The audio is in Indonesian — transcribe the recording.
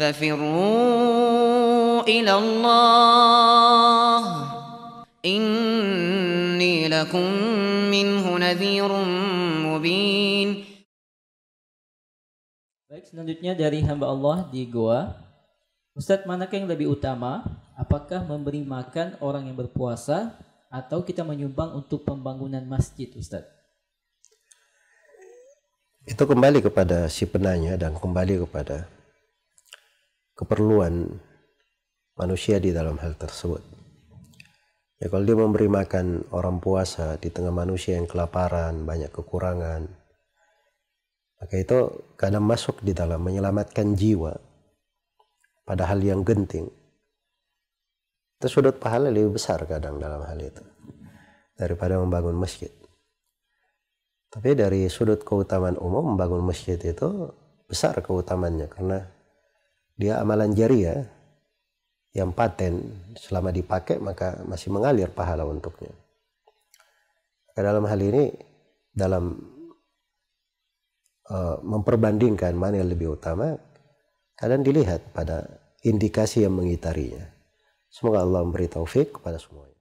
ففروا إلى الله إني لكم منه نذير مبين Baik, selanjutnya dari hamba Allah di Goa. Ustadz, manakah yang lebih utama? Apakah memberi makan orang yang berpuasa atau kita menyumbang untuk pembangunan masjid, Ustadz? Itu kembali kepada si penanya dan kembali kepada keperluan manusia di dalam hal tersebut. Ya kalau dia memberi makan orang puasa di tengah manusia yang kelaparan, banyak kekurangan, maka itu kadang masuk di dalam menyelamatkan jiwa pada hal yang genting. Itu sudut pahala lebih besar kadang dalam hal itu daripada membangun masjid. Tapi dari sudut keutamaan umum membangun masjid itu besar keutamannya karena dia amalan jariah ya. yang paten selama dipakai maka masih mengalir pahala untuknya. Maka dalam hal ini dalam uh, memperbandingkan mana yang lebih utama kalian dilihat pada indikasi yang mengitarinya. Semoga Allah memberi taufik kepada semuanya.